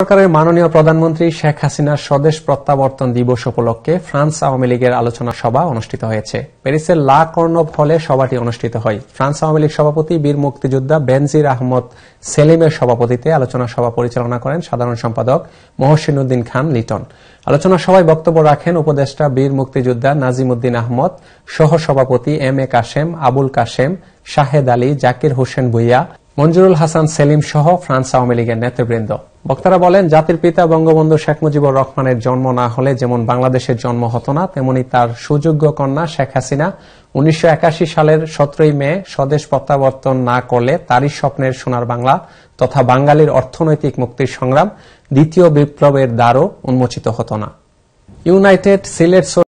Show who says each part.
Speaker 1: সরকারের মাননীয় প্রধানমন্ত্রী শেখ হাসিনার স্বদেশ প্রত্যাবর্তন দিবস উপলক্ষে ফ্রান্স আওয়ামী লীগের আলোচনা সভা অনুষ্ঠিত হয়েছে প্যারিসের লা কর্ণব হলে সভাটি অনুষ্ঠিত হয় ফ্রান্স আওয়ামী লীগ সভাপতি বীর মুক্তিযোদ্ধা বেনজির আহমদ সেলিমের সভাপতিতে আলোচনা সভা পরিচালনা করেন সাধারণ সম্পাদক মহসিনুদ্দিন খান লিটন আলোচনা সভায় বক্তব্য রাখেন উপদেষ্টা বীর মুক্তিযোদ্ধা নাজিমুদ্দিন আহমদ সহ সভাপতি এম এ কাশেম আবুল কাশেম শাহেদ আলী জাকির হোসেন ভুইয়া মঞ্জুরুল হাসান সেলিম সহ ফ্রান্স আওয়ামী লীগের নেতৃবৃন্দ বক্তারা বলেন জাতির পিতা বঙ্গবন্ধু শেখ মুজিবুর রহমানের জন্ম না হলে যেমন বাংলাদেশের জন্ম হতো না তেমনি তার সুযোগ্য কন্যা শেখ হাসিনা উনিশশো সালের সতেরোই মে স্বদেশ প্রত্যাবর্তন না করলে তারই স্বপ্নের সোনার বাংলা তথা বাঙালির অর্থনৈতিক মুক্তির সংগ্রাম দ্বিতীয় বিপ্লবের দ্বারও উন্মোচিত হতো না ইউনাইটেড সিলেট